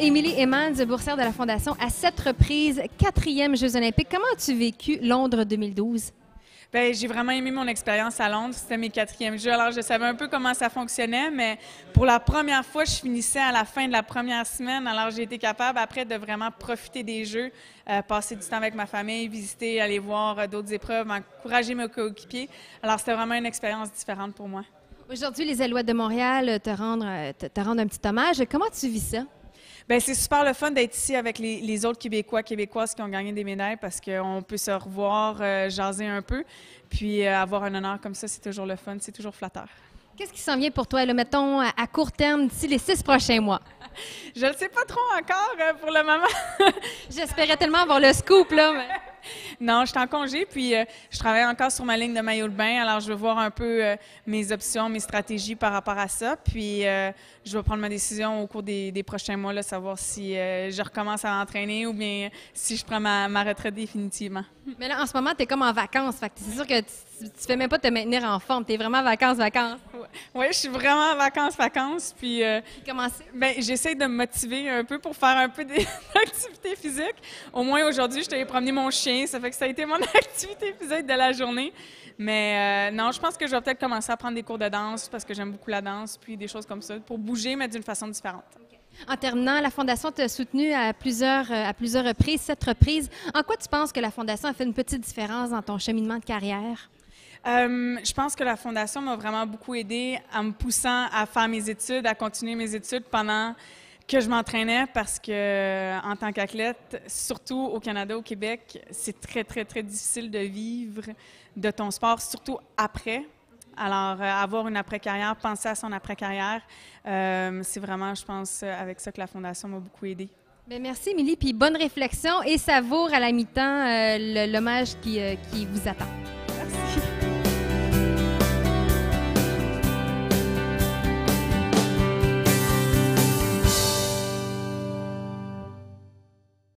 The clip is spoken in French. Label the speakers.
Speaker 1: Émilie Emmons, boursière de la Fondation, à sept reprises, quatrième Jeux olympiques. Comment as-tu vécu Londres 2012?
Speaker 2: Bien, j'ai vraiment aimé mon expérience à Londres. C'était mes quatrièmes jeux. Alors, je savais un peu comment ça fonctionnait, mais pour la première fois, je finissais à la fin de la première semaine. Alors, j'ai été capable après de vraiment profiter des jeux, euh, passer du temps avec ma famille, visiter, aller voir euh, d'autres épreuves, encourager mes coéquipiers. Alors, c'était vraiment une expérience différente pour moi.
Speaker 1: Aujourd'hui, les Alouettes de Montréal euh, te rendent, te rendent un petit hommage. Comment tu vis ça?
Speaker 2: Ben c'est super le fun d'être ici avec les, autres Québécois, Québécoises qui ont gagné des médailles parce qu'on peut se revoir, euh, jaser un peu. Puis euh, avoir un honneur comme ça, c'est toujours le fun, c'est toujours flatteur.
Speaker 1: Qu'est-ce qui s'en vient pour toi, le mettons, à court terme, d'ici les six prochains mois?
Speaker 2: Je ne sais pas trop encore euh, pour le moment. J'espérais tellement avoir le scoop, là. Non, je suis en congé, puis euh, je travaille encore sur ma ligne de maillot de bain. Alors, je vais voir un peu euh, mes options, mes stratégies par rapport à ça. Puis, euh, je vais prendre ma décision au cours des, prochains mois, là, savoir si je recommence à entraîner ou bien si je prends ma, retraite définitivement. Mais là, en ce moment, tu es comme en vacances. Fait c'est sûr que tu,
Speaker 1: fais même pas te maintenir en forme. Tu es vraiment vacances, vacances.
Speaker 2: Oui, je suis vraiment en vacances, vacances. Puis, euh, Comment ben, j'essaie de me motiver un peu pour faire un peu d'activité physique. Au moins, aujourd'hui, je t'ai promené mon chien. Ça fait que ça a été mon activité physique de la journée. Mais euh, non, je pense que je vais peut-être commencer à prendre des cours de danse parce que j'aime beaucoup la danse, puis des choses comme ça, pour bouger, mais d'une façon différente.
Speaker 1: En terminant, la Fondation t'a soutenu à plusieurs, euh, à plusieurs reprises, sept reprises. En quoi tu penses que la Fondation a fait une petite différence dans ton cheminement de carrière?
Speaker 2: Euh, je pense que la Fondation m'a vraiment beaucoup aidé en me poussant à faire mes études, à continuer mes études pendant que je m'entraînais parce que en tant qu'athlète, surtout au Canada, au Québec, c'est très, très, très difficile de vivre de ton sport, surtout après. Alors, euh, avoir une après-carrière, penser à son après-carrière, euh, c'est vraiment, je pense, avec ça que la Fondation m'a beaucoup aidé. Ben, merci, Émilie, puis bonne
Speaker 1: réflexion et savoure à la mi-temps l'hommage qui vous attend.